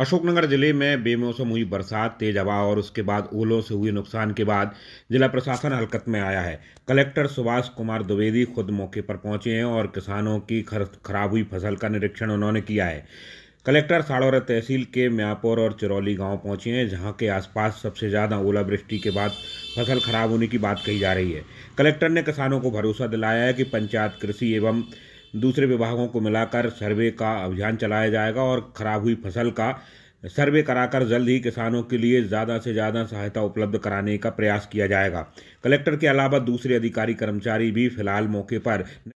अशोकनगर जिले में बेमौसम हुई बरसात तेज हवा और उसके बाद ओलों से हुए नुकसान के बाद जिला प्रशासन हरकत में आया है कलेक्टर सुभाष कुमार द्विवेदी खुद मौके पर पहुंचे हैं और किसानों की खराब हुई फसल का निरीक्षण उन्होंने किया है कलेक्टर साड़ौरा तहसील के म्यापुर और चिरौली गांव पहुंचे हैं जहां के आसपास सबसे ज़्यादा ओलावृष्टि के बाद फसल खराब होने की बात कही जा रही है कलेक्टर ने किसानों को भरोसा दिलाया है कि पंचायत कृषि एवं दूसरे विभागों को मिलाकर सर्वे का अभियान चलाया जाएगा और खराब हुई फसल का सर्वे कराकर जल्द ही किसानों के लिए ज़्यादा से ज़्यादा सहायता उपलब्ध कराने का प्रयास किया जाएगा कलेक्टर के अलावा दूसरे अधिकारी कर्मचारी भी फिलहाल मौके पर